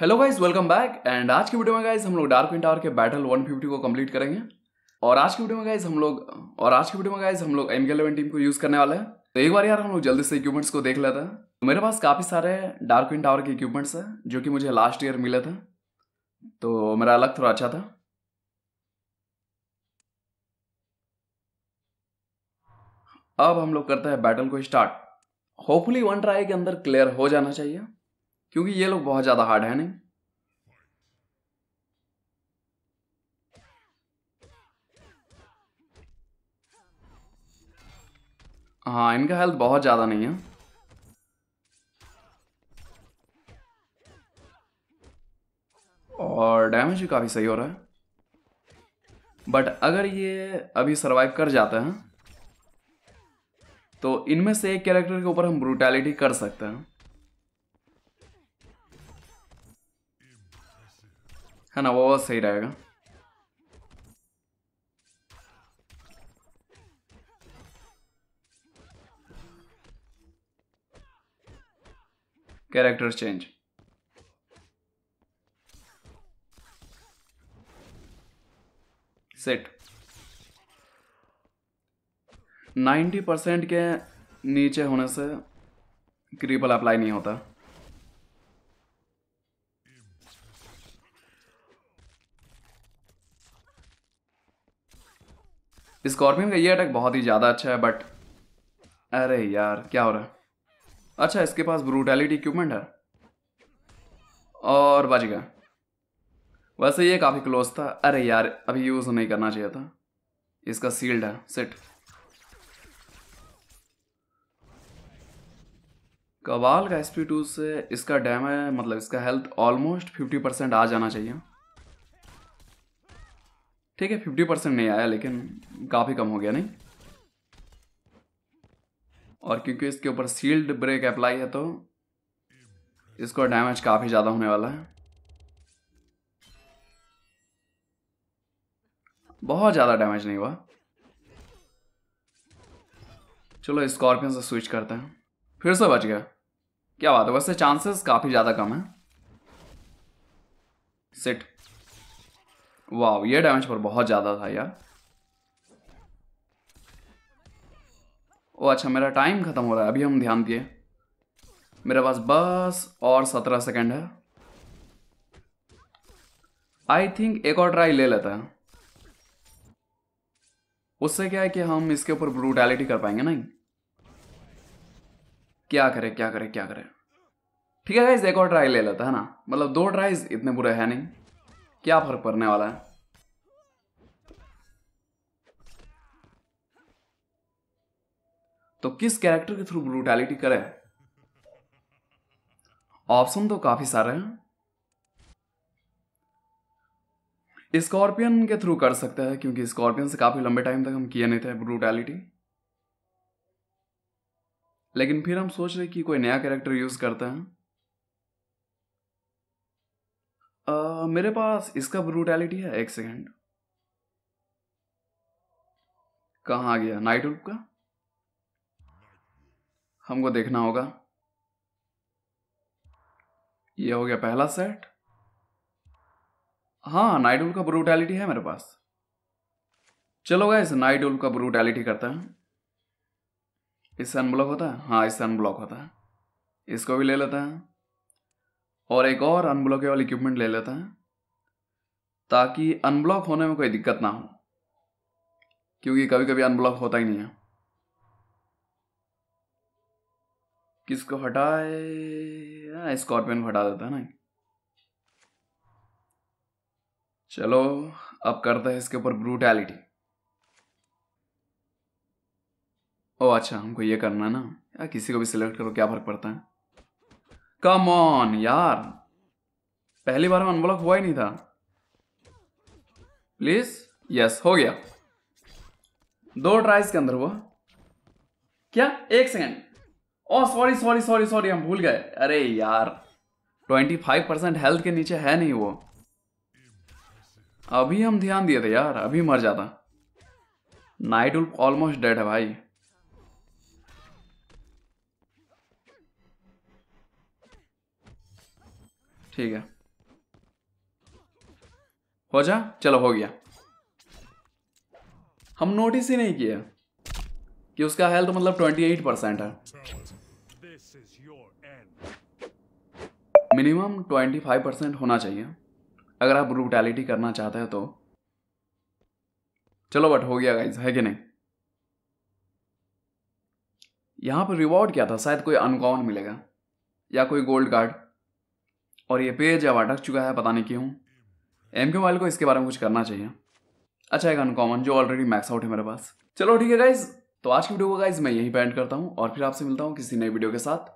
hello guys welcome back and आज की video में गाइज हम लोग डार्क इन टावर के बैटल 150 को कंप्लीट करेंगे और आज की वीडियो में गाइज हम लोग और आज की वीडियो में गाइज हम लोग एम इलेवन टीम को यूज करने वाले हैं तो एक बार यार हम लोग जल्दी से इक्विपमेंट्स को देख लेते हैं तो मेरे पास काफ़ी सारे डार्क इन टावर के इक्विपमेंट्स हैं जो कि मुझे लास्ट ईयर मिले थे तो मेरा अलग थोड़ा अच्छा था अब हम लोग करते हैं बैटल को स्टार्ट होपफुली वन ट्राई के अंदर क्लियर हो जाना चाहिए क्योंकि ये लोग बहुत ज़्यादा हार्ड है नहीं हाँ इनका हेल्थ बहुत ज़्यादा नहीं है और डैमेज भी काफ़ी सही हो रहा है बट अगर ये अभी सरवाइव कर जाते हैं तो इनमें से एक कैरेक्टर के ऊपर हम ब्रूटैलिटी कर सकते हैं है ना वो सही रहेगा कैरेक्टर चेंज सेट 90 परसेंट के नीचे होने से क्रीपल अप्लाई नहीं होता स्कॉर्पियन का ये अटैक बहुत ही ज़्यादा अच्छा है बट अरे यार क्या हो रहा है अच्छा इसके पास ब्रूटैलिटी इक्विपमेंट है और बच गया वैसे ये काफ़ी क्लोज था अरे यार अभी यूज़ नहीं करना चाहिए था इसका सील्ड है सेट कवाल का एस टू से इसका डैमेज मतलब इसका हेल्थ ऑलमोस्ट फिफ्टी परसेंट आ जाना चाहिए ठीक है फिफ्टी परसेंट नहीं आया लेकिन काफ़ी कम हो गया नहीं और क्योंकि इसके ऊपर सील्ड ब्रेक अप्लाई है तो इसको डैमेज काफ़ी ज़्यादा होने वाला है बहुत ज़्यादा डैमेज नहीं हुआ चलो स्कॉर्पियन से स्विच करते हैं फिर से बच गया क्या बात है वैसे चांसेस काफ़ी ज़्यादा कम है सिट वाह ये डैमेज पर बहुत ज़्यादा था यार ओ अच्छा मेरा टाइम ख़त्म हो रहा है अभी हम ध्यान दिए मेरे पास बस और सत्रह सेकेंड है आई थिंक एक और ट्राई ले लेता है उससे क्या है कि हम इसके ऊपर ब्रूटैलिटी कर पाएंगे नहीं क्या करे क्या करे क्या करे ठीक है गाइज एक और ट्राई ले लेता है ना मतलब दो ट्राइज इतने बुरे हैं नहीं क्या फर्क पड़ने वाला है तो किस कैरेक्टर के थ्रू ब्रूटैलिटी करें ऑप्शन तो काफी सारे हैं स्कॉर्पियन के थ्रू कर सकते हैं क्योंकि स्कॉर्पियन से काफी लंबे टाइम तक हम किए नहीं थे ब्रूटैलिटी लेकिन फिर हम सोच रहे कि कोई नया कैरेक्टर यूज करते हैं मेरे पास इसका ब्रूटैलिटी है एक सेकेंड कहा गया नाइट रूप का हमको देखना होगा ये हो गया पहला सेट हाँ नाइट उल्फ का ब्रूटैलिटी है मेरे पास चलो गाइस नाइट उल्फ का ब्रूटैलिटी करता है इससे अनब्लॉक होता है हाँ इससे अनब्लॉक होता है इसको भी ले लेता है और एक और अनब्लॉकेबल इक्विपमेंट ले लेते हैं ताकि अनब्लॉक होने में कोई दिक्कत ना हो क्योंकि कभी कभी अनब्लॉक होता ही नहीं है किसको हटाए स्कॉर्पियन हाँ, को हटा देता है ना चलो अब करते हैं इसके ऊपर ब्रूटैलिटी ओ अच्छा हमको ये करना है ना या किसी को भी सिलेक्ट करो क्या फर्क पड़ता है कम ऑन यार पहली बार में अनब्लॉक हुआ ही नहीं था प्लीज यस हो गया दो ट्राइज के अंदर हुआ क्या एक second oh sorry sorry sorry sorry हम भूल गए अरे यार 25 परसेंट हेल्थ के नीचे है नहीं वो अभी हम ध्यान दिए थे यार अभी मर जाता नाइट उल्फ ऑलमोस्ट डेड है भाई ठीक है हो जा चलो हो गया हम नोटिस ही नहीं किया कि उसका हेल्थ मतलब 28 परसेंट है मिनिमम 25 परसेंट होना चाहिए अगर आप ब्रूटैलिटी करना चाहते हैं तो चलो बट हो गया गाइज है कि नहीं यहां पर रिवॉर्ड क्या था शायद कोई अनकॉमन मिलेगा या कोई गोल्ड कार्ड और ये पेज अब अटक चुका है पता नहीं क्यों एम के मोबाइल को इसके बारे में कुछ करना चाहिए अच्छा एक अनकॉमन जो ऑलरेडी मैक्स आउट है मेरे पास चलो ठीक है गाइज तो आज की वीडियो को गाइज मैं यहीं पेंट करता हूँ और फिर आपसे मिलता हूँ किसी नई वीडियो के साथ